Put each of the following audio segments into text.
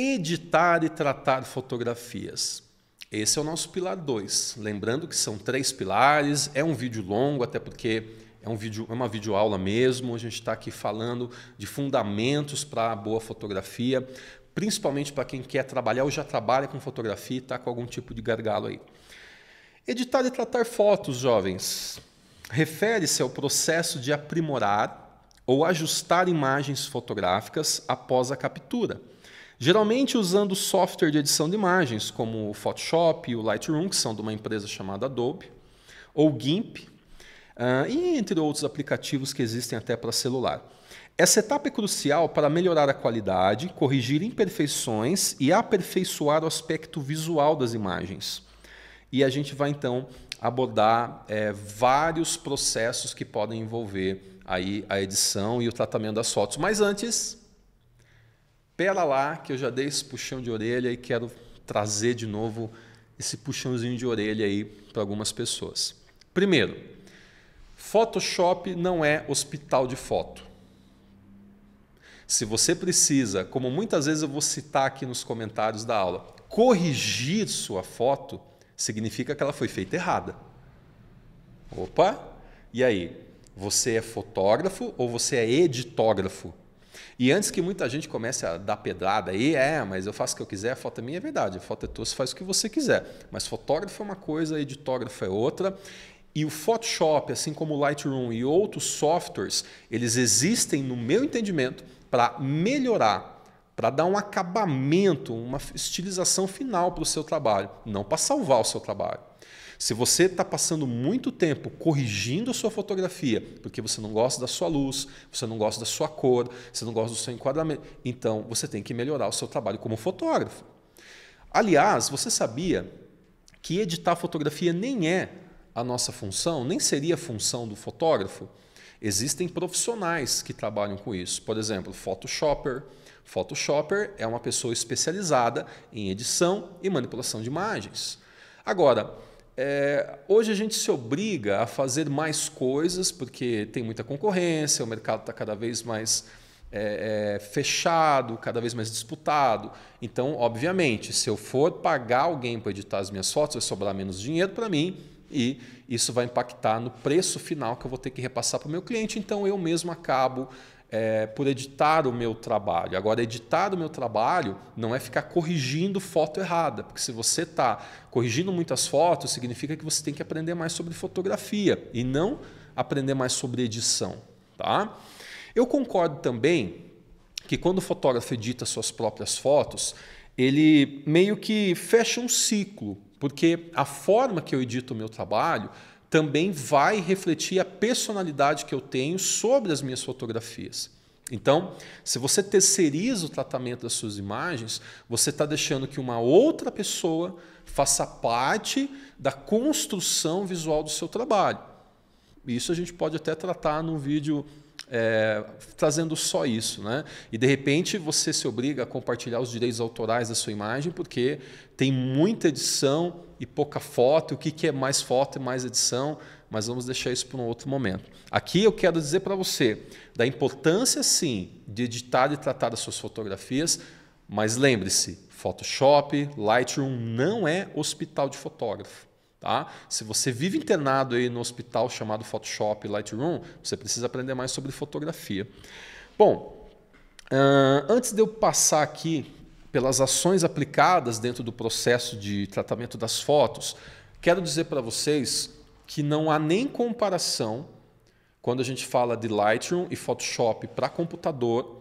editar e tratar fotografias. Esse é o nosso pilar 2. Lembrando que são três pilares, é um vídeo longo, até porque é, um vídeo, é uma videoaula mesmo. A gente está aqui falando de fundamentos para a boa fotografia, principalmente para quem quer trabalhar ou já trabalha com fotografia e está com algum tipo de gargalo aí. Editar e tratar fotos, jovens, refere-se ao processo de aprimorar ou ajustar imagens fotográficas após a captura Geralmente usando software de edição de imagens, como o Photoshop e o Lightroom, que são de uma empresa chamada Adobe, ou GIMP, uh, e entre outros aplicativos que existem até para celular. Essa etapa é crucial para melhorar a qualidade, corrigir imperfeições e aperfeiçoar o aspecto visual das imagens. E a gente vai então abordar é, vários processos que podem envolver aí a edição e o tratamento das fotos. Mas antes, Pera lá, que eu já dei esse puxão de orelha e quero trazer de novo esse puxãozinho de orelha aí para algumas pessoas. Primeiro, Photoshop não é hospital de foto. Se você precisa, como muitas vezes eu vou citar aqui nos comentários da aula, corrigir sua foto, significa que ela foi feita errada. Opa! E aí? Você é fotógrafo ou você é editógrafo? E antes que muita gente comece a dar pedrada aí, é, mas eu faço o que eu quiser, a foto é minha, é verdade, a foto é tua, você faz o que você quiser. Mas fotógrafo é uma coisa, editógrafo é outra. E o Photoshop, assim como o Lightroom e outros softwares, eles existem, no meu entendimento, para melhorar, para dar um acabamento, uma estilização final para o seu trabalho, não para salvar o seu trabalho. Se você está passando muito tempo corrigindo a sua fotografia, porque você não gosta da sua luz, você não gosta da sua cor, você não gosta do seu enquadramento, então você tem que melhorar o seu trabalho como fotógrafo. Aliás, você sabia que editar fotografia nem é a nossa função, nem seria a função do fotógrafo? Existem profissionais que trabalham com isso. Por exemplo, Photoshopper. Photoshopper é uma pessoa especializada em edição e manipulação de imagens. Agora, é, hoje a gente se obriga a fazer mais coisas porque tem muita concorrência, o mercado está cada vez mais é, é, fechado, cada vez mais disputado. Então, obviamente, se eu for pagar alguém para editar as minhas fotos, vai sobrar menos dinheiro para mim e isso vai impactar no preço final que eu vou ter que repassar para o meu cliente. Então, eu mesmo acabo é, por editar o meu trabalho. Agora, editar o meu trabalho não é ficar corrigindo foto errada, porque se você está corrigindo muitas fotos, significa que você tem que aprender mais sobre fotografia e não aprender mais sobre edição. Tá? Eu concordo também que quando o fotógrafo edita suas próprias fotos, ele meio que fecha um ciclo, porque a forma que eu edito o meu trabalho também vai refletir a personalidade que eu tenho sobre as minhas fotografias. Então, se você terceiriza o tratamento das suas imagens, você está deixando que uma outra pessoa faça parte da construção visual do seu trabalho. Isso a gente pode até tratar num vídeo é, trazendo só isso. Né? E de repente você se obriga a compartilhar os direitos autorais da sua imagem, porque tem muita edição e pouca foto. O que, que é mais foto e mais edição? Mas vamos deixar isso para um outro momento. Aqui eu quero dizer para você da importância, sim, de editar e tratar as suas fotografias, mas lembre-se, Photoshop, Lightroom não é hospital de fotógrafo. Tá? Se você vive internado aí no hospital chamado Photoshop Lightroom, você precisa aprender mais sobre fotografia. Bom, ah, antes de eu passar aqui pelas ações aplicadas dentro do processo de tratamento das fotos, quero dizer para vocês que não há nem comparação quando a gente fala de Lightroom e Photoshop para computador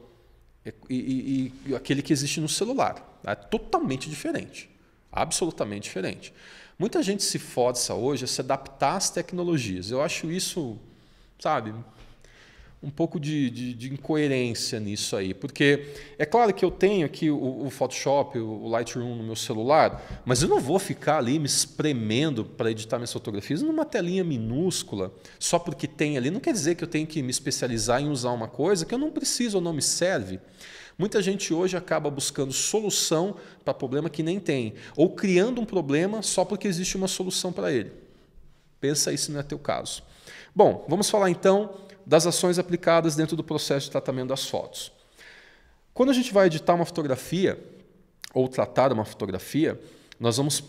e, e, e, aquele que existe no celular. É totalmente diferente, absolutamente diferente. Muita gente se força hoje a se adaptar às tecnologias. Eu acho isso, sabe, um pouco de, de, de, incoerência nisso aí, porque é claro que eu tenho aqui o, o Photoshop, o Lightroom no meu celular, mas eu não vou ficar ali me espremendo para editar minhas fotografias numa telinha minúscula, só porque tem ali. Não quer dizer que eu tenho que me especializar em usar uma coisa que eu não preciso ou não me serve. Muita gente hoje acaba buscando solução para problema que nem tem, ou criando um problema só porque existe uma solução para ele. Pensa aí se não é teu caso. Bom, vamos falar então das ações aplicadas dentro do processo de tratamento das fotos. Quando a gente vai editar uma fotografia ou tratar uma fotografia, nós vamos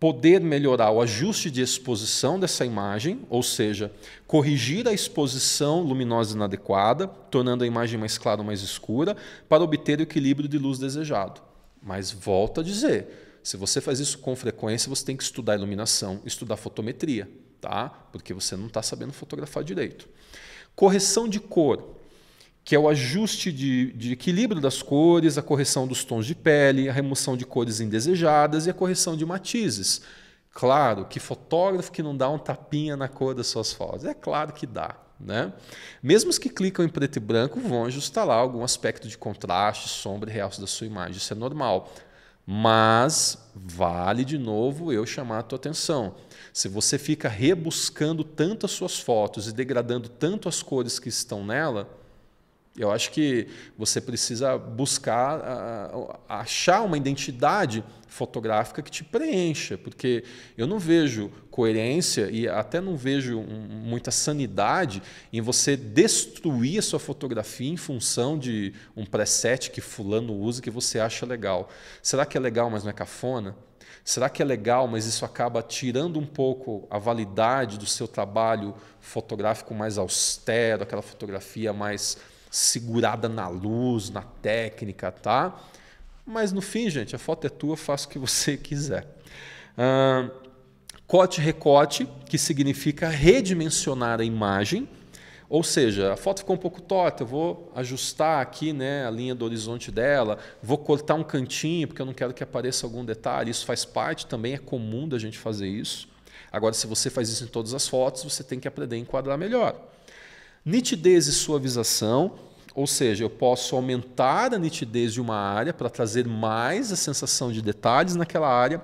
poder melhorar o ajuste de exposição dessa imagem, ou seja, corrigir a exposição luminosa inadequada, tornando a imagem mais clara ou mais escura, para obter o equilíbrio de luz desejado. Mas volto a dizer, se você faz isso com frequência, você tem que estudar iluminação, estudar fotometria, tá? Porque você não está sabendo fotografar direito. Correção de cor, que é o ajuste de, de equilíbrio das cores, a correção dos tons de pele, a remoção de cores indesejadas e a correção de matizes. Claro que fotógrafo que não dá um tapinha na cor das suas fotos, é claro que dá. Né? Mesmo os que clicam em preto e branco vão ajustar lá algum aspecto de contraste, sombra e realce da sua imagem, isso é normal. Mas vale de novo eu chamar a tua atenção. Se você fica rebuscando tanto as suas fotos e degradando tanto as cores que estão nela, eu acho que você precisa buscar achar uma identidade fotográfica que te preencha, porque eu não vejo coerência e até não vejo muita sanidade em você destruir a sua fotografia em função de um preset que fulano usa que você acha legal. Será que é legal, mas não é cafona? Será que é legal, mas isso acaba tirando um pouco a validade do seu trabalho fotográfico mais austero, aquela fotografia mais segurada na luz, na técnica, tá? Mas no fim, gente, a foto é tua, faça o que você quiser. Uh, recorte, que significa redimensionar a imagem. Ou seja, a foto ficou um pouco torta, eu vou ajustar aqui né, a linha do horizonte dela, vou cortar um cantinho, porque eu não quero que apareça algum detalhe. Isso faz parte, também é comum da gente fazer isso. Agora, se você faz isso em todas as fotos, você tem que aprender a enquadrar melhor. Nitidez e suavização, ou seja, eu posso aumentar a nitidez de uma área para trazer mais a sensação de detalhes naquela área,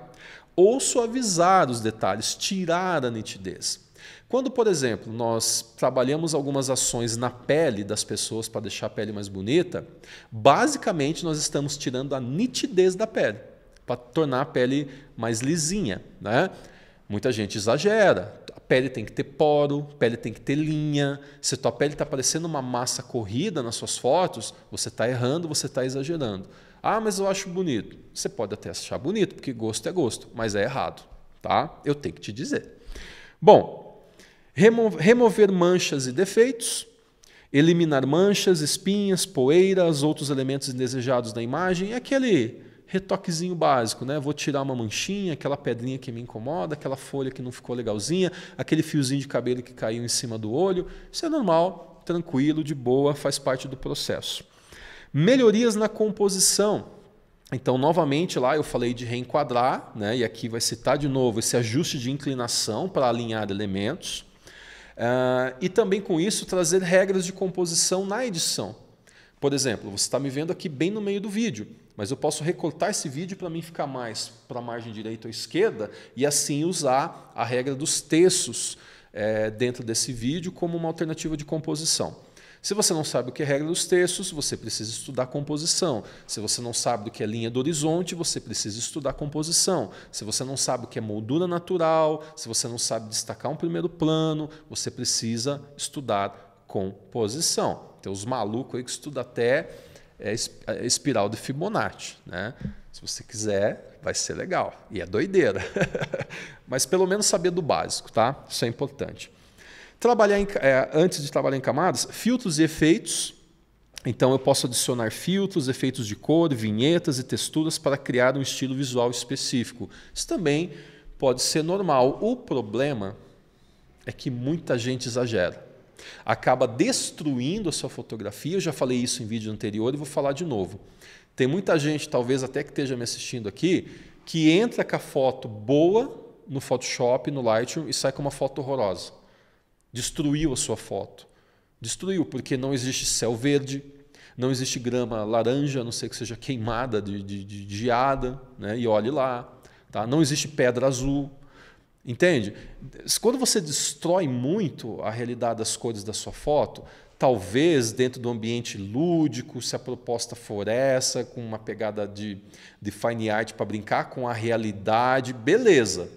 ou suavizar os detalhes, tirar a nitidez. Quando, por exemplo, nós trabalhamos algumas ações na pele das pessoas para deixar a pele mais bonita, basicamente nós estamos tirando a nitidez da pele para tornar a pele mais lisinha, né? Muita gente exagera, pele tem que ter poro, pele tem que ter linha. Se tua pele está parecendo uma massa corrida nas suas fotos, você está errando, você está exagerando. Ah, mas eu acho bonito. Você pode até achar bonito, porque gosto é gosto, mas é errado, tá? Eu tenho que te dizer. Bom, remo remover manchas e defeitos, eliminar manchas, espinhas, poeiras, outros elementos indesejados da imagem, é aquele retoquezinho básico, né? Vou tirar uma manchinha, aquela pedrinha que me incomoda, aquela folha que não ficou legalzinha, aquele fiozinho de cabelo que caiu em cima do olho. Isso é normal, tranquilo, de boa, faz parte do processo. Melhorias na composição. Então, novamente, lá eu falei de reenquadrar, né? e aqui vai citar de novo esse ajuste de inclinação para alinhar elementos. Uh, e também com isso trazer regras de composição na edição. Por exemplo, você está me vendo aqui bem no meio do vídeo, mas eu posso recortar esse vídeo para mim ficar mais para a margem direita ou esquerda e assim usar a regra dos textos é, dentro desse vídeo como uma alternativa de composição. Se você não sabe o que é regra dos textos, você precisa estudar composição. Se você não sabe o que é linha do horizonte, você precisa estudar composição. Se você não sabe o que é moldura natural, se você não sabe destacar um primeiro plano, você precisa estudar composição. Tem os malucos aí que estudam até é, é, espiral de Fibonacci. Né? Se você quiser, vai ser legal. E é doideira. Mas pelo menos saber do básico, tá? Isso é importante. Trabalhar em, é, antes de trabalhar em camadas, filtros e efeitos. Então eu posso adicionar filtros, efeitos de cor, vinhetas e texturas para criar um estilo visual específico. Isso também pode ser normal. O problema é que muita gente exagera acaba destruindo a sua fotografia. Eu já falei isso em vídeo anterior e vou falar de novo. Tem muita gente, talvez até que esteja me assistindo aqui, que entra com a foto boa no Photoshop, no Lightroom e sai com uma foto horrorosa. Destruiu a sua foto. Destruiu, porque não existe céu verde, não existe grama laranja, a não ser que seja queimada de, de, de, de geada, né? e olhe lá. Tá? Não existe pedra azul, Entende? Quando você destrói muito a realidade das cores da sua foto, talvez dentro do ambiente lúdico, se a proposta for essa, com uma pegada de, de fine art para brincar com a realidade, beleza.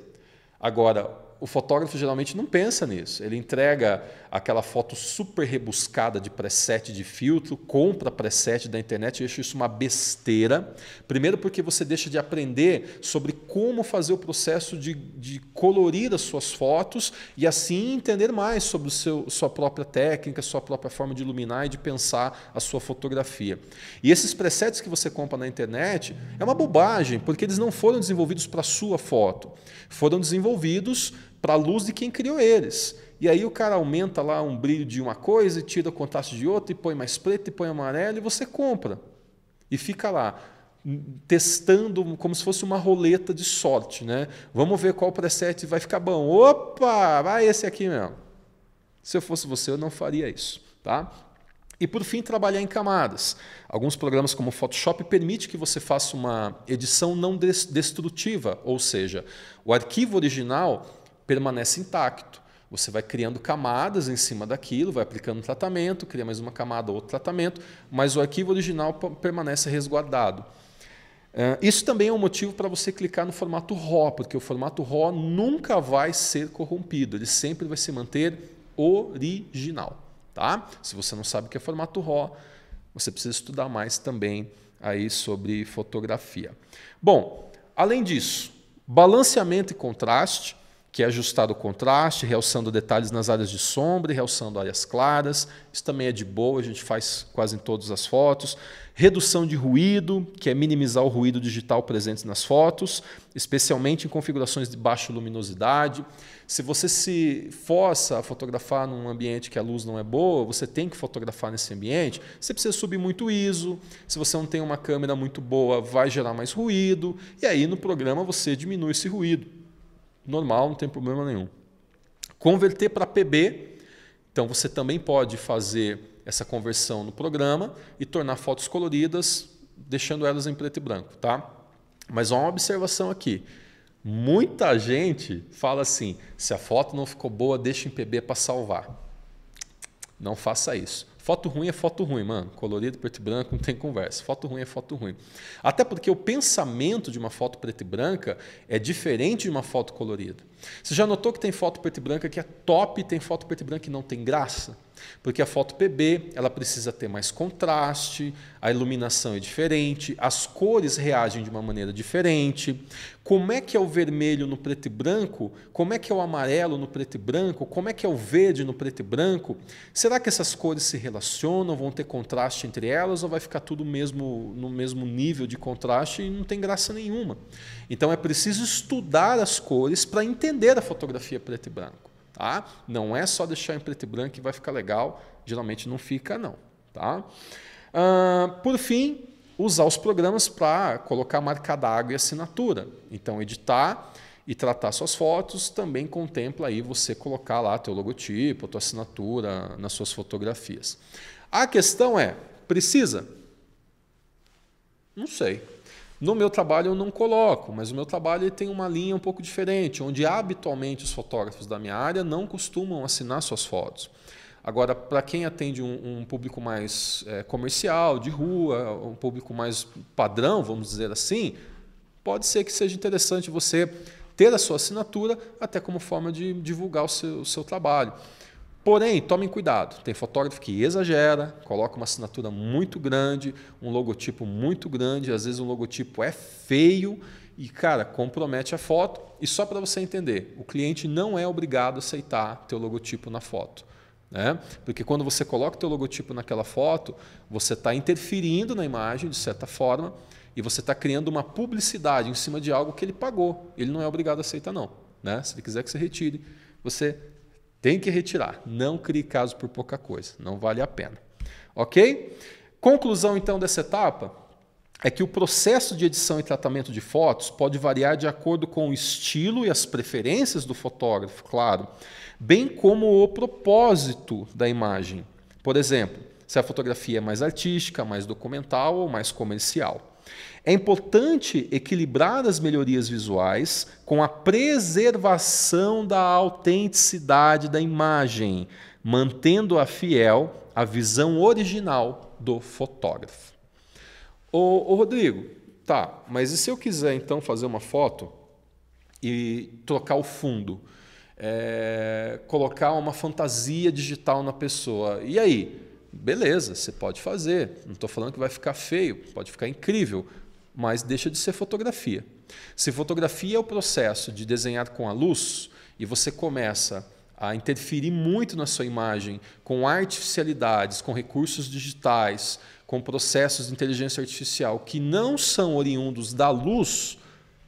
Agora, o fotógrafo geralmente não pensa nisso. Ele entrega aquela foto super rebuscada de preset de filtro, compra preset da internet, eu acho isso uma besteira. Primeiro, porque você deixa de aprender sobre como fazer o processo de, de colorir as suas fotos e assim entender mais sobre o seu, sua própria técnica, sua própria forma de iluminar e de pensar a sua fotografia. E esses presets que você compra na internet é uma bobagem, porque eles não foram desenvolvidos para a sua foto foram desenvolvidos para a luz de quem criou eles. E aí o cara aumenta lá um brilho de uma coisa e tira o contraste de outra e põe mais preto e põe amarelo e você compra. E fica lá hum, testando como se fosse uma roleta de sorte, né? Vamos ver qual preset vai ficar bom. Opa, vai esse aqui mesmo. Se eu fosse você, eu não faria isso, tá? E por fim, trabalhar em camadas. Alguns programas como o Photoshop permite que você faça uma edição não destrutiva, ou seja, o arquivo original permanece intacto. Você vai criando camadas em cima daquilo, vai aplicando tratamento, cria mais uma camada, outro tratamento, mas o arquivo original permanece resguardado. Eh, isso também é um motivo para você clicar no formato RAW, porque o formato RAW nunca vai ser corrompido, ele sempre vai se manter original. Tá? Se você não sabe o que é formato RAW, você precisa estudar mais também aí sobre fotografia. Bom, além disso, balanceamento e contraste, que é ajustar o contraste, realçando detalhes nas áreas de sombra e realçando áreas claras. Isso também é de boa, a gente faz quase em todas as fotos. Redução de ruído, que é minimizar o ruído digital presente nas fotos, especialmente em configurações de baixa luminosidade. Se você se força a fotografar num ambiente que a luz não é boa, você tem que fotografar nesse ambiente, você precisa subir muito ISO. Se você não tem uma câmera muito boa, vai gerar mais ruído. E aí no programa você diminui esse ruído normal, não tem problema nenhum. Converter para PB, então você também pode fazer essa conversão no programa e tornar fotos coloridas, deixando elas em preto e branco, tá? Mas uma observação aqui. Muita gente fala assim: se a foto não ficou boa, deixa em PB para salvar. Não faça isso. Foto ruim é foto ruim, mano. Colorido, preto e branco, não tem conversa. Foto ruim é foto ruim. Até porque o pensamento de uma foto preto e branca é diferente de uma foto colorida. Você já notou que tem foto preto e branca que é top e tem foto preto e branca que não tem graça? Porque a foto PB ela precisa ter mais contraste, a iluminação é diferente, as cores reagem de uma maneira diferente. Como é que é o vermelho no preto e branco? Como é que é o amarelo no preto e branco? Como é que é o verde no preto e branco? Será que essas cores se relacionam? Vão ter contraste entre elas ou vai ficar tudo mesmo no mesmo nível de contraste e não tem graça nenhuma? Então é preciso estudar as cores para entender a fotografia preto e branco tá? Não é só deixar em preto e branco que vai ficar legal, geralmente não fica não, tá? por fim, usar os programas para colocar marca d'água e assinatura. Então, editar e tratar suas fotos também contempla aí você colocar lá teu logotipo, tua assinatura nas suas fotografias. A questão é, precisa? Não sei. No meu trabalho eu não coloco, mas o meu trabalho tem uma linha um pouco diferente, onde habitualmente os fotógrafos da minha área não costumam assinar suas fotos. Agora, para quem atende um, um público mais é, comercial, de rua, um público mais padrão, vamos dizer assim, pode ser que seja interessante você ter a sua assinatura até como forma de divulgar o seu, o seu trabalho. Porém, tomem cuidado. Tem fotógrafo que exagera, coloca uma assinatura muito grande, um logotipo muito grande, às vezes um logotipo é feio e, cara, compromete a foto. E só para você entender, o cliente não é obrigado a aceitar teu logotipo na foto. Né? Porque quando você coloca teu logotipo naquela foto, você está interferindo na imagem, de certa forma, e você está criando uma publicidade em cima de algo que ele pagou. Ele não é obrigado a aceitar, não. Né? Se ele quiser que você retire, você tem que retirar. Não crie caso por pouca coisa. Não vale a pena. Ok? Conclusão então dessa etapa é que o processo de edição e tratamento de fotos pode variar de acordo com o estilo e as preferências do fotógrafo, claro, bem como o propósito da imagem. Por exemplo, se a fotografia é mais artística, mais documental ou mais comercial. É importante equilibrar as melhorias visuais com a preservação da autenticidade da imagem, mantendo-a fiel à visão original do fotógrafo. Ô, ô, Rodrigo, tá, mas e se eu quiser então fazer uma foto e trocar o fundo? É, colocar uma fantasia digital na pessoa. E aí? beleza, você pode fazer. Não estou falando que vai ficar feio, pode ficar incrível, mas deixa de ser fotografia. Se fotografia é o processo de desenhar com a luz e você começa a interferir muito na sua imagem com artificialidades, com recursos digitais, com processos de inteligência artificial que não são oriundos da luz,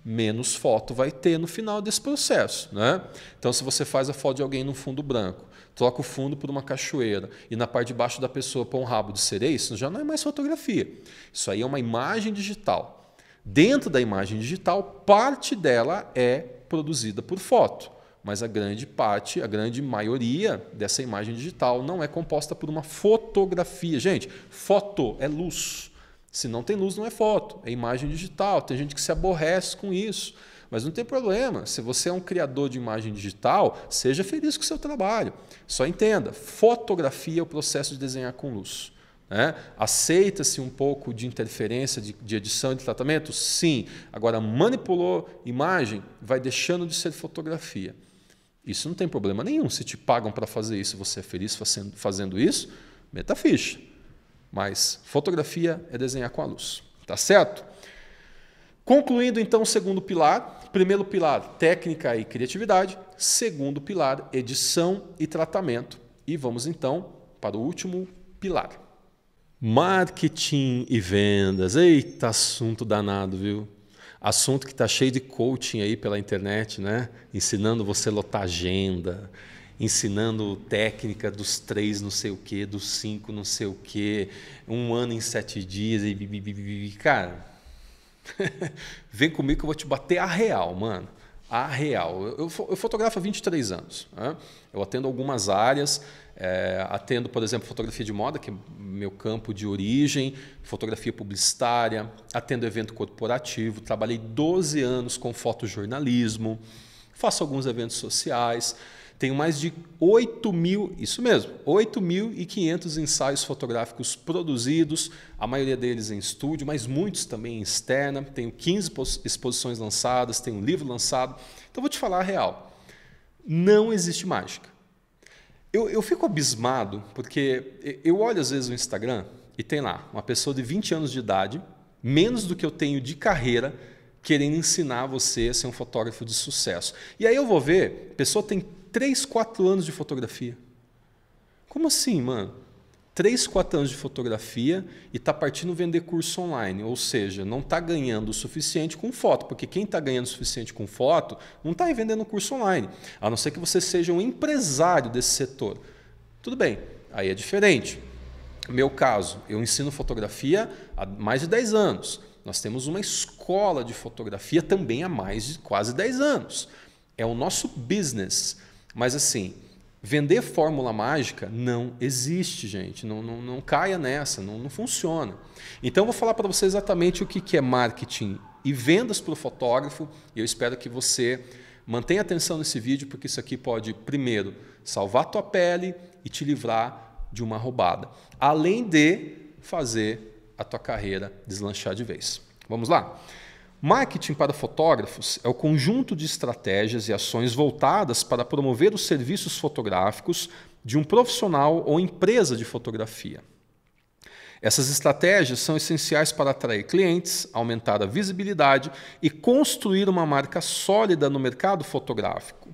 menos foto vai ter no final desse processo. Né? Então, se você faz a foto de alguém no fundo branco, troca o fundo por uma cachoeira e na parte de baixo da pessoa põe um rabo de sereia, isso já não é mais fotografia. Isso aí é uma imagem digital. Dentro da imagem digital, parte dela é produzida por foto, mas a grande parte, a grande maioria dessa imagem digital não é composta por uma fotografia. Gente, foto é luz. Se não tem luz, não é foto, é imagem digital. Tem gente que se aborrece com isso. Mas não tem problema. Se você é um criador de imagem digital, seja feliz com o seu trabalho. Só entenda: fotografia é o processo de desenhar com luz. Né? Aceita-se um pouco de interferência de, de edição e de tratamento? Sim. Agora, manipulou imagem, vai deixando de ser fotografia. Isso não tem problema nenhum. Se te pagam para fazer isso, você é feliz fazendo, fazendo isso, meta ficha. Mas fotografia é desenhar com a luz. Tá certo? Concluindo então o segundo pilar, Primeiro pilar, técnica e criatividade. Segundo pilar, edição e tratamento. E vamos então para o último pilar. Marketing e vendas. Eita, assunto danado, viu? Assunto que está cheio de coaching aí pela internet, né? Ensinando você a lotar agenda, ensinando técnica dos três não sei o quê, dos cinco não sei o quê, um ano em sete dias e... Cara, Vem comigo que eu vou te bater a real, mano. A real. Eu, eu fotografo há 23 anos. Né? Eu atendo algumas áreas. É, atendo, por exemplo, fotografia de moda, que é meu campo de origem, fotografia publicitária, atendo evento corporativo, trabalhei 12 anos com fotojornalismo, faço alguns eventos sociais. Tenho mais de 8 mil, isso mesmo, 8.500 ensaios fotográficos produzidos, a maioria deles em estúdio, mas muitos também em externa. Tenho 15 exposições lançadas, tenho um livro lançado. Então vou te falar a real. Não existe mágica. Eu, eu fico abismado porque eu olho às vezes o Instagram e tem lá uma pessoa de 20 anos de idade, menos do que eu tenho de carreira, querendo ensinar você a ser um fotógrafo de sucesso. E aí eu vou ver, a pessoa tem 3, 4 anos de fotografia. Como assim, mano? 3, 4 anos de fotografia e tá partindo vender curso online, ou seja, não tá ganhando o suficiente com foto, porque quem tá ganhando o suficiente com foto não tá aí vendendo curso online, a não ser que você seja um empresário desse setor. Tudo bem, aí é diferente. Meu caso, eu ensino fotografia há mais de 10 anos. Nós temos uma escola de fotografia também há mais de quase 10 anos. É o nosso business. Mas assim, vender fórmula mágica não existe, gente. Não, não, não caia nessa, não, não funciona. Então, eu vou falar para você exatamente o que, que é marketing e vendas para o fotógrafo. E eu espero que você mantenha atenção nesse vídeo, porque isso aqui pode, primeiro, salvar a tua pele e te livrar de uma roubada. Além de fazer a tua carreira deslanchar de vez. Vamos lá? Marketing para fotógrafos é o conjunto de estratégias e ações voltadas para promover os serviços fotográficos de um profissional ou empresa de fotografia. Essas estratégias são essenciais para atrair clientes, aumentar a visibilidade e construir uma marca sólida no mercado fotográfico.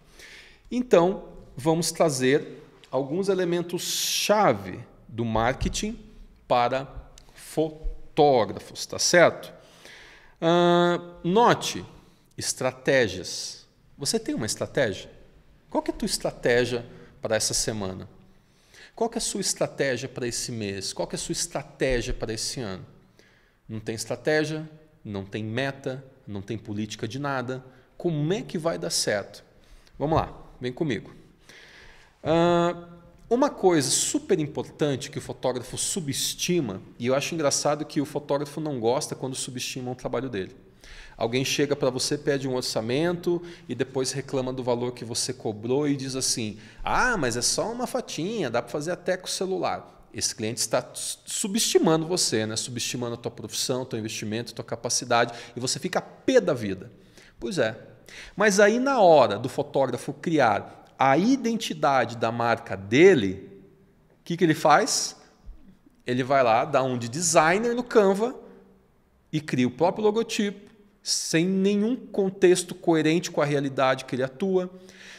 Então, vamos trazer alguns elementos chave do marketing para fotógrafos, tá certo? Ah, note estratégias. Você tem uma estratégia? Qual é a tua estratégia para essa semana? Qual é a sua estratégia para esse mês? Qual é a sua estratégia para esse ano? Não tem estratégia, não tem meta, não tem política de nada. Como é que vai dar certo? Vamos lá, vem comigo. Uh, uma coisa super importante que o fotógrafo subestima, e eu acho engraçado que o fotógrafo não gosta quando subestima o trabalho dele. Alguém chega para você, pede um orçamento e depois reclama do valor que você cobrou e diz assim: ah, mas é só uma fatinha, dá para fazer até com o celular. Esse cliente está subestimando você, né? subestimando a tua profissão, teu investimento, tua capacidade, e você fica pé da vida. Pois é. Mas aí, na hora do fotógrafo criar a identidade da marca dele, o que, que ele faz? Ele vai lá, dá um de designer no Canva e cria o próprio logotipo, sem nenhum contexto coerente com a realidade que ele atua,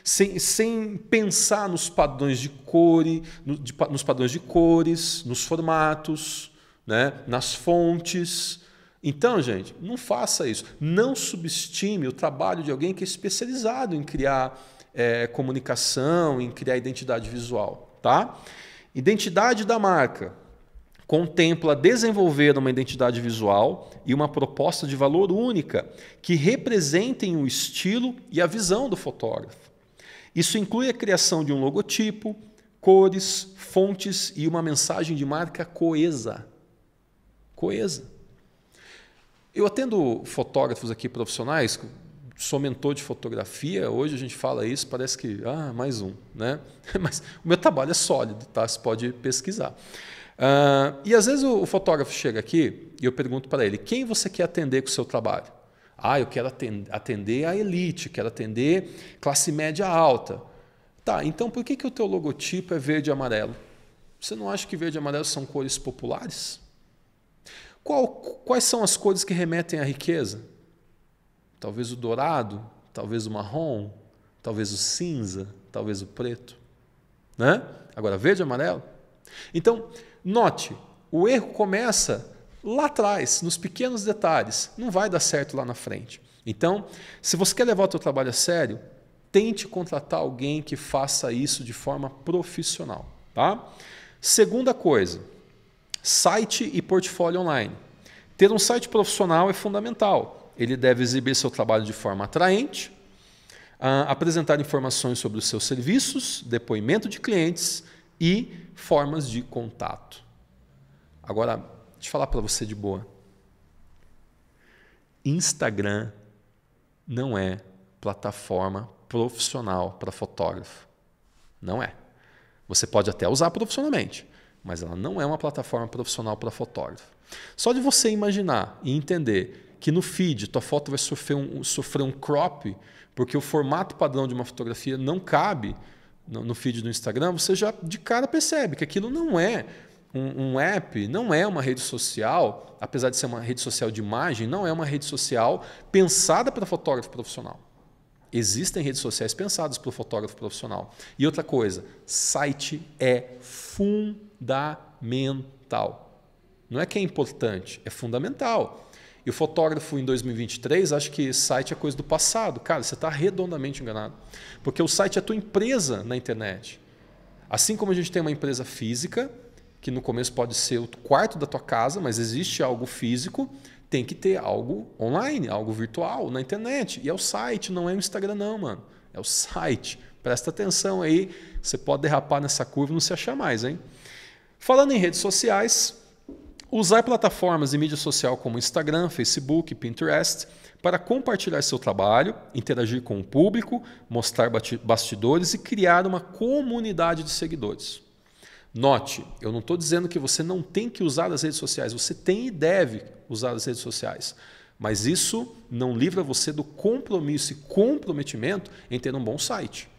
sem, sem pensar nos padrões de cores, no, de, nos padrões de cores, nos formatos, né? nas fontes. Então, gente, não faça isso. Não subestime o trabalho de alguém que é especializado em criar é, comunicação, em criar identidade visual, tá? Identidade da marca contempla desenvolver uma identidade visual e uma proposta de valor única que representem o estilo e a visão do fotógrafo. Isso inclui a criação de um logotipo, cores, fontes e uma mensagem de marca coesa. Coesa. Eu atendo fotógrafos aqui profissionais sou mentor de fotografia, hoje a gente fala isso, parece que, ah, mais um, né? Mas o meu trabalho é sólido, tá? Você pode pesquisar. Uh, e às vezes o, o, fotógrafo chega aqui e eu pergunto para ele, quem você quer atender com o seu trabalho? Ah, eu quero atender a elite, quero atender classe média alta. Tá, então por que, que o teu logotipo é verde e amarelo? Você não acha que verde e amarelo são cores populares? Qual, quais são as cores que remetem à riqueza? Talvez o dourado, talvez o marrom, talvez o cinza, talvez o preto. Né? Agora, verde e amarelo. Então, note, o erro começa lá atrás, nos pequenos detalhes. Não vai dar certo lá na frente. Então, se você quer levar o seu trabalho a sério, tente contratar alguém que faça isso de forma profissional. Tá? Segunda coisa, site e portfólio online. Ter um site profissional é fundamental ele deve exibir seu trabalho de forma atraente, ah, apresentar informações sobre os seus serviços, depoimento de clientes e formas de contato. Agora, deixa eu falar para você de boa. Instagram não é plataforma profissional para fotógrafo. Não é. Você pode até usar profissionalmente, mas ela não é uma plataforma profissional para fotógrafo. Só de você imaginar e entender que no feed tua foto vai sofrer um, sofrer um crop, porque o formato padrão de uma fotografia não cabe no, no feed do Instagram, você já de cara percebe que aquilo não é um, um, app não é uma rede social, apesar de ser uma rede social de imagem, não é uma rede social pensada para fotógrafo profissional. Existem redes sociais pensadas para o fotógrafo profissional. E outra coisa, site é fundamental. Não é que é importante, é fundamental. E o fotógrafo em 2023 acha que site é coisa do passado. Cara, você está redondamente enganado. Porque o site é a tua empresa na internet. Assim como a gente tem uma empresa física, que no começo pode ser o quarto da tua casa, mas existe algo físico, tem que ter algo online, algo virtual, na internet. E é o site, não é o Instagram, não, mano. É o site. Presta atenção aí, você pode derrapar nessa curva e não se achar mais, hein? Falando em redes sociais, Usar plataformas e mídia social como Instagram, Facebook, Pinterest para compartilhar seu trabalho, interagir com o público, mostrar bastidores e criar uma comunidade de seguidores. Note, eu não estou dizendo que você não tem que usar as redes sociais, você tem e deve usar as redes sociais. Mas isso não livra você do compromisso e comprometimento em ter um bom site.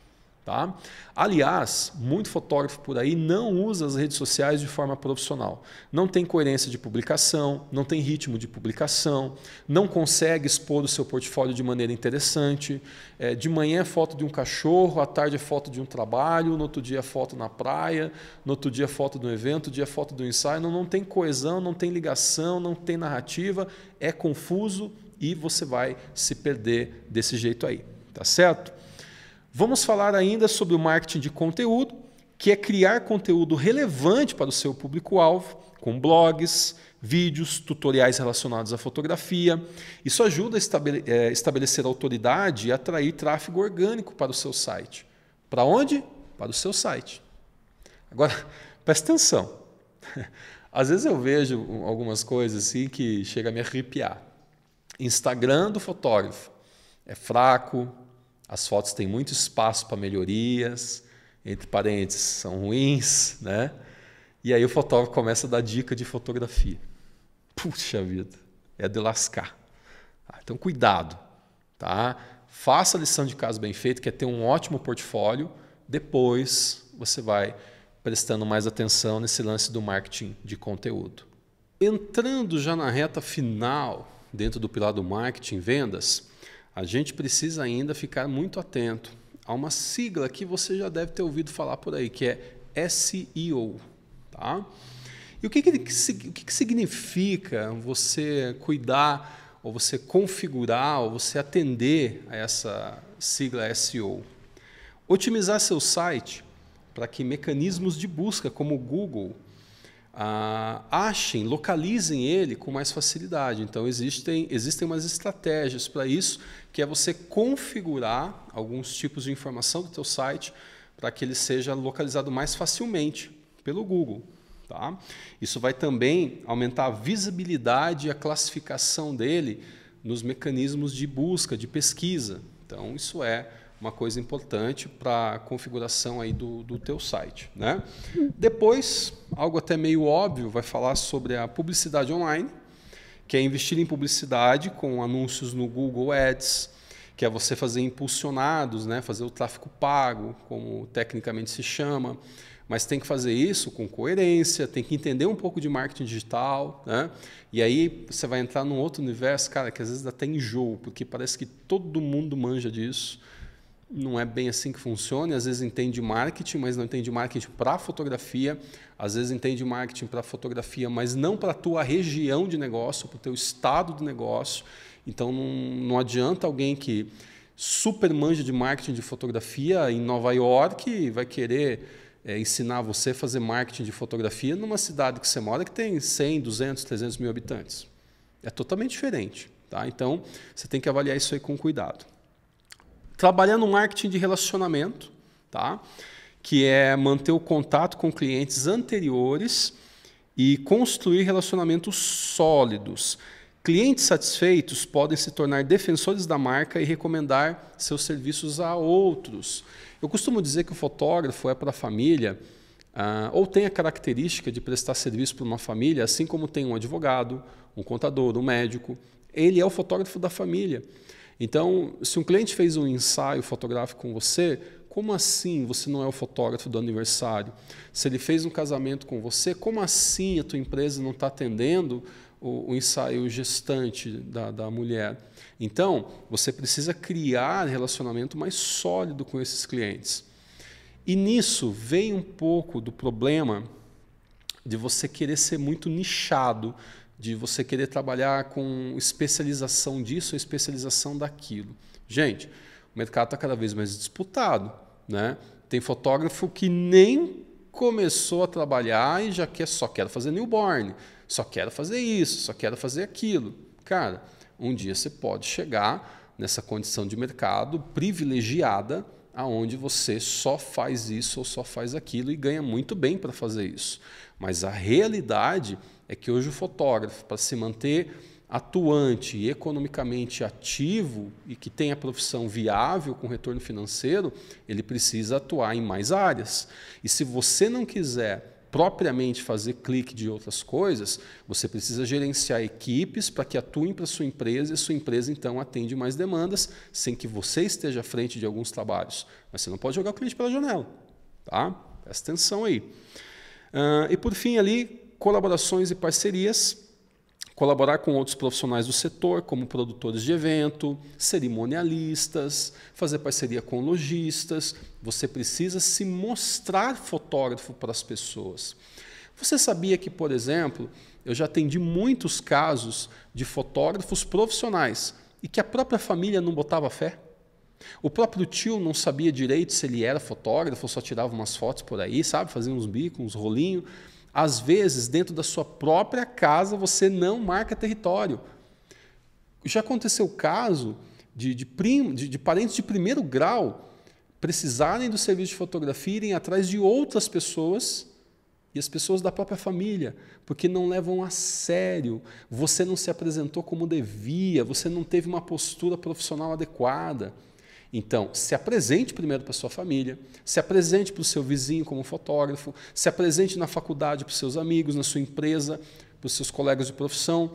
Tá? Aliás, muito fotógrafo por aí não usa as redes sociais de forma profissional. Não tem coerência de publicação, não tem ritmo de publicação, não consegue expor o seu portfólio de maneira interessante. É, de manhã é foto de um cachorro, à tarde é foto de um trabalho, no outro dia é foto na praia, no outro dia é foto de um evento, no dia é foto do ensaio. Não, não tem coesão, não tem ligação, não tem narrativa, é confuso e você vai se perder desse jeito aí. Tá certo? Vamos falar ainda sobre o marketing de conteúdo, que é criar conteúdo relevante para o seu público-alvo, com blogs, vídeos, tutoriais relacionados à fotografia. Isso ajuda a é, estabelecer autoridade e atrair tráfego orgânico para o seu site. Para onde? Para o seu site. Agora, presta atenção. Às vezes eu vejo algumas coisas assim que chega a me arrepiar. Instagram do fotógrafo é fraco, as fotos têm muito espaço para melhorias, entre parênteses, são ruins, né? E aí o fotógrafo começa a dar dica de fotografia. Puxa vida, é de lascar. Ah, então cuidado, tá? Faça a lição de casa bem feita, que é ter um ótimo portfólio. Depois você vai prestando mais atenção nesse lance do marketing de conteúdo. Entrando já na reta final, dentro do pilar do marketing, vendas, a gente precisa ainda ficar muito atento a uma sigla que você já deve ter ouvido falar por aí, que é SEO. Tá? E o que, que, o que, que significa você cuidar, ou você configurar, ou você atender a essa sigla SEO? Otimizar seu site para que mecanismos de busca como o Google ah, achem, localizem ele com mais facilidade. Então, existem, existem umas estratégias para isso, que é você configurar alguns tipos de informação do teu site para que ele seja localizado mais facilmente pelo Google. Tá? Isso vai também aumentar a visibilidade e a classificação dele nos mecanismos de busca, de pesquisa. Então, isso é uma coisa importante para a configuração aí do, do teu site. Né? Depois, algo até meio óbvio, vai falar sobre a publicidade online, que é investir em publicidade com anúncios no Google Ads, que é você fazer impulsionados, né? fazer o tráfego pago, como tecnicamente se chama, mas tem que fazer isso com coerência, tem que entender um pouco de marketing digital, né? E aí você vai entrar num outro universo, cara, que às vezes dá até enjoo, porque parece que todo mundo manja disso, não é bem assim que funciona, às vezes entende marketing, mas não entende marketing para fotografia, às vezes entende marketing para fotografia, mas não para a tua região de negócio, para o teu estado de negócio. Então não, não adianta alguém que super manja de marketing de fotografia em Nova York e vai querer é, ensinar você a fazer marketing de fotografia numa cidade que você mora que tem 100, 200, 300 mil habitantes. É totalmente diferente. Tá? Então, você tem que avaliar isso aí com cuidado trabalhando marketing de relacionamento, tá? que é manter o contato com clientes anteriores e construir relacionamentos sólidos. Clientes satisfeitos podem se tornar defensores da marca e recomendar seus serviços a outros. Eu costumo dizer que o fotógrafo é para a família, ah, ou tem a característica de prestar serviço para uma família, assim como tem um advogado, um contador, um médico. Ele é o fotógrafo da família. Então, se um cliente fez um ensaio fotográfico com você, como assim você não é o fotógrafo do aniversário? Se ele fez um casamento com você, como assim a tua empresa não está atendendo o, o, ensaio gestante da, da mulher? Então, você precisa criar relacionamento mais sólido com esses clientes. E nisso vem um pouco do problema de você querer ser muito nichado, de você querer trabalhar com especialização disso ou especialização daquilo. Gente, o mercado está cada vez mais disputado, né? Tem fotógrafo que nem começou a trabalhar e já quer só quero fazer newborn, só quero fazer isso, só quero fazer aquilo. Cara, um dia você pode chegar nessa condição de mercado privilegiada aonde você só faz isso ou só faz aquilo e ganha muito bem para fazer isso. Mas a realidade é que hoje o fotógrafo, para se manter atuante e economicamente ativo e que tenha profissão viável com retorno financeiro, ele precisa atuar em mais áreas. E se você não quiser propriamente fazer clique de outras coisas, você precisa gerenciar equipes para que atuem para sua empresa e sua empresa então atende mais demandas sem que você esteja à frente de alguns trabalhos. Mas você não pode jogar o cliente pela janela, tá? Presta atenção aí. Uh, e por fim ali, colaborações e parcerias, colaborar com outros profissionais do setor, como produtores de evento, cerimonialistas, fazer parceria com lojistas. Você precisa se mostrar fotógrafo para as pessoas. Você sabia que, por exemplo, eu já atendi muitos casos de fotógrafos profissionais e que a própria família não botava fé? O próprio tio não sabia direito se ele era fotógrafo, só tirava umas fotos por aí, sabe? Fazia uns bicos, uns rolinhos. Às vezes, dentro da sua própria casa, você não marca território. Já aconteceu o caso de, de, prim, de, de parentes de primeiro grau precisarem do serviço de fotografia irem atrás de outras pessoas e as pessoas da própria família, porque não levam a sério. Você não se apresentou como devia, você não teve uma postura profissional adequada. Então, se apresente primeiro para sua família, se apresente para o seu vizinho como fotógrafo, se apresente na faculdade para os seus amigos, na sua empresa, para os seus colegas de profissão.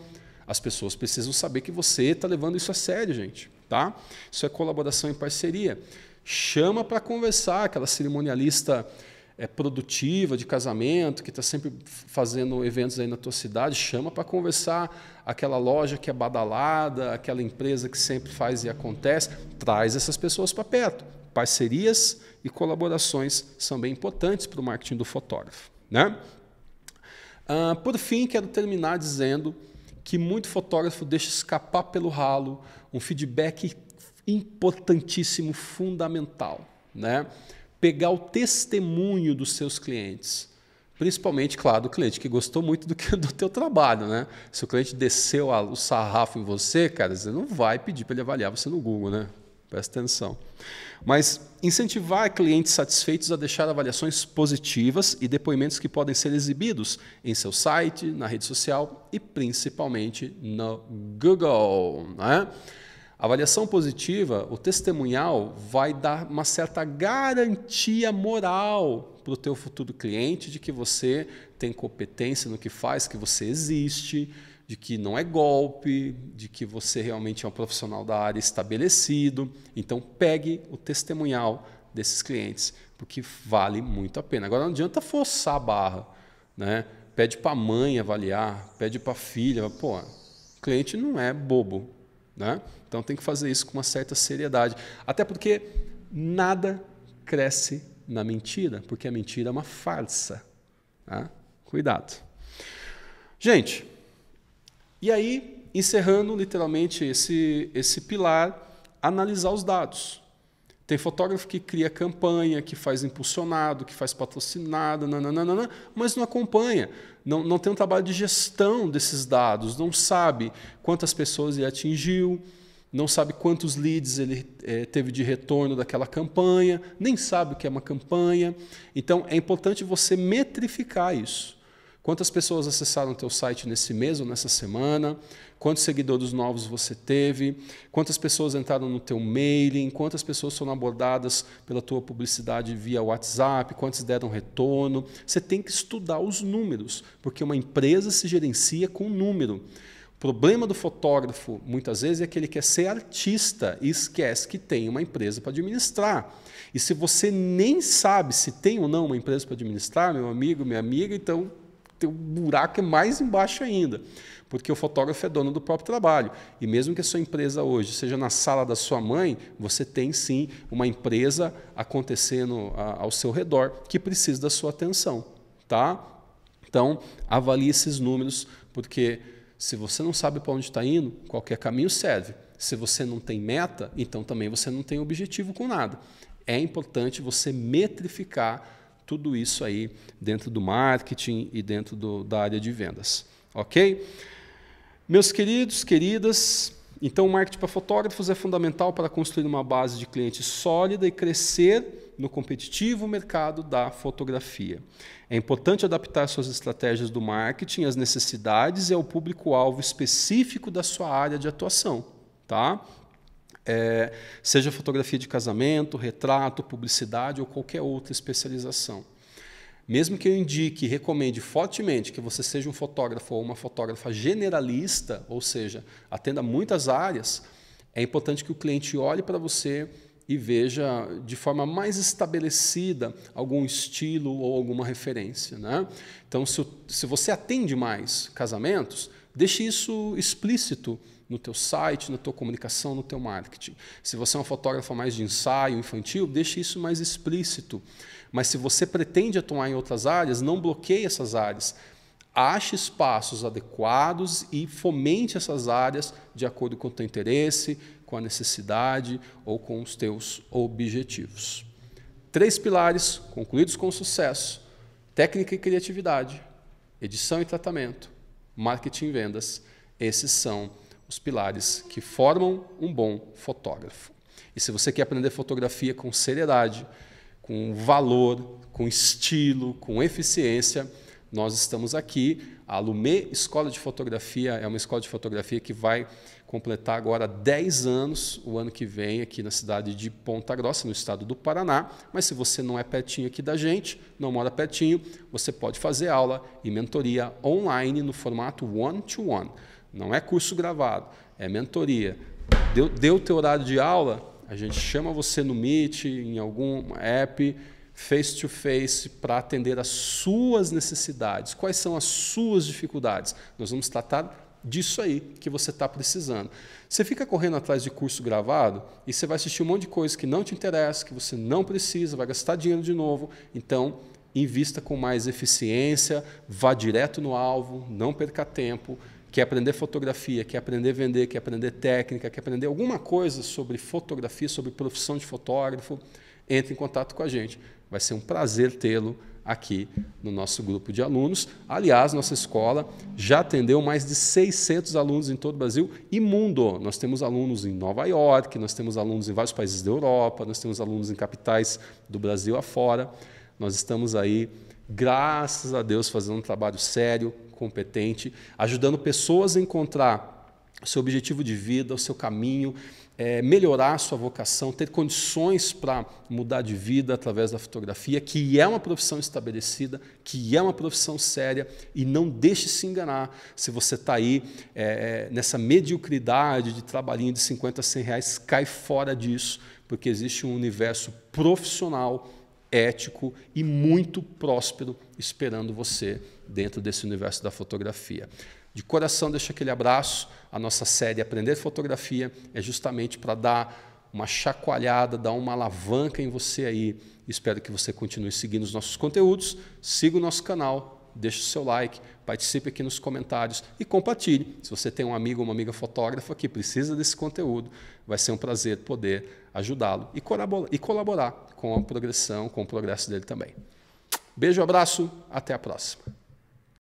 As pessoas precisam saber que você está levando isso a sério, gente. Tá? Isso é colaboração e parceria. Chama para conversar aquela cerimonialista é, produtiva de casamento, que está sempre fazendo eventos aí na tua cidade, chama para conversar aquela loja que é badalada, aquela empresa que sempre faz e acontece, traz essas pessoas para perto. Parcerias e colaborações são bem importantes para o marketing do fotógrafo. Né? Ah, por fim, quero terminar dizendo que muito fotógrafo deixa escapar pelo ralo um feedback importantíssimo, fundamental. Né? pegar o testemunho dos seus clientes. Principalmente, claro, do cliente que gostou muito do, que, do teu trabalho, né? Se o cliente desceu a, o sarrafo em você, cara, você não vai pedir para ele avaliar você no Google, né? Presta atenção. Mas incentivar clientes satisfeitos a deixar avaliações positivas e depoimentos que podem ser exibidos em seu site, na rede social e principalmente no Google. Né? A avaliação positiva, o testemunhal, vai dar uma certa garantia moral para o teu futuro cliente de que você tem competência no que faz, que você existe, de que não é golpe, de que você realmente é um profissional da área estabelecido. Então pegue o testemunhal desses clientes, porque vale muito a pena. Agora não adianta forçar a barra, né? Pede para a mãe avaliar, pede para a filha, pô, o cliente não é bobo, né? Então tem que fazer isso com uma certa seriedade. Até porque nada cresce na mentira, porque a mentira é uma farsa. Né? Cuidado. Gente, e aí, encerrando literalmente esse, esse pilar, analisar os dados. Tem fotógrafo que cria campanha, que faz impulsionado, que faz patrocinado, nananana, mas não acompanha, não, não tem um trabalho de gestão desses dados, não sabe quantas pessoas ele atingiu, não sabe quantos leads ele é, teve de retorno daquela campanha, nem sabe o que é uma campanha. Então é importante você metrificar isso. Quantas pessoas acessaram o teu site nesse mês ou nessa semana? Quantos seguidores novos você teve? Quantas pessoas entraram no teu mailing? Quantas pessoas foram abordadas pela tua publicidade via WhatsApp? Quantos deram retorno? Você tem que estudar os números, porque uma empresa se gerencia com número. O problema do fotógrafo, muitas vezes, é que ele quer ser artista e esquece que tem uma empresa para administrar. E se você nem sabe se tem ou não uma empresa para administrar, meu amigo, minha amiga, então teu buraco é mais embaixo ainda, porque o fotógrafo é dono do próprio trabalho. E mesmo que a sua empresa hoje seja na sala da sua mãe, você tem sim uma empresa acontecendo ao seu redor que precisa da sua atenção, tá? Então, avalie esses números, porque se você não sabe para onde está indo, qualquer caminho serve. Se você não tem meta, então também você não tem objetivo com nada. É importante você metrificar tudo isso aí dentro do marketing e dentro do, da área de vendas. Ok? Meus queridos, queridas, então o marketing para fotógrafos é fundamental para construir uma base de clientes sólida e crescer no competitivo mercado da fotografia. É importante adaptar suas estratégias do marketing às necessidades e ao público-alvo específico da sua área de atuação. Tá? é, seja fotografia de casamento, retrato, publicidade ou qualquer outra especialização. Mesmo que eu indique e recomende fortemente que você seja um fotógrafo ou uma fotógrafa generalista, ou seja, atenda muitas áreas, é importante que o cliente olhe para você e veja de forma mais estabelecida algum estilo ou alguma referência. Né? Então, se, se você atende mais casamentos, deixe isso explícito no teu site, na tua comunicação, no teu marketing. Se você é uma fotógrafa mais de ensaio infantil, deixe isso mais explícito. Mas se você pretende atuar em outras áreas, não bloqueie essas áreas. Ache espaços adequados e fomente essas áreas de acordo com o teu interesse, com a necessidade ou com os teus objetivos. Três pilares concluídos com sucesso: técnica e criatividade, edição e tratamento, marketing e vendas. Esses são os pilares que formam um bom fotógrafo. E se você quer aprender fotografia com seriedade, com valor, com estilo, com eficiência, nós estamos aqui. A Lumê Escola de Fotografia é uma escola de fotografia que vai completar agora 10 anos o ano que vem aqui na cidade de Ponta Grossa, no estado do Paraná. Mas se você não é pertinho aqui da gente, não mora pertinho, você pode fazer aula e mentoria online no formato one-to-one. one to one não é curso gravado, é mentoria. Deu, deu teu horário de aula, a gente chama você no Meet, em algum app, face to face, para atender às suas necessidades. Quais são as suas dificuldades? Nós vamos tratar disso aí que você está precisando. Você fica correndo atrás de curso gravado e você vai assistir um monte de coisa que não te interessa, que você não precisa, vai gastar dinheiro de novo. Então, invista com mais eficiência, vá direto no alvo, não perca tempo quer aprender fotografia, quer aprender vender, quer aprender técnica, quer aprender alguma coisa sobre fotografia, sobre profissão de fotógrafo, entre em contato com a gente. Vai ser um prazer tê-lo aqui no nosso grupo de alunos. Aliás, nossa escola já atendeu mais de 600 alunos em todo o Brasil e mundo. Nós temos alunos em Nova York, nós temos alunos em vários países da Europa, nós temos alunos em capitais do Brasil afora. Nós estamos aí, graças a Deus, fazendo um trabalho sério, competente, ajudando pessoas a encontrar o seu objetivo de vida, o seu caminho, é, melhorar a sua vocação, ter condições para mudar de vida através da fotografia, que é uma profissão estabelecida, que é uma profissão séria, e não deixe se enganar se você está aí é, é, nessa mediocridade de trabalhinho de 50, 100 reais, cai fora disso, porque existe um universo profissional ético e muito próspero esperando você dentro desse universo da fotografia. De coração, deixo aquele abraço. A nossa série Aprender Fotografia é justamente para dar uma chacoalhada, dar uma alavanca em você aí. Espero que você continue seguindo os nossos conteúdos. Siga o nosso canal, deixe o seu like, participe aqui nos comentários e compartilhe. Se você tem um amigo ou uma amiga fotógrafa que precisa desse conteúdo, vai ser um prazer poder ajudá-lo e colaborar, e colaborar com a progressão, com o progresso dele também. Beijo, abraço, até a próxima.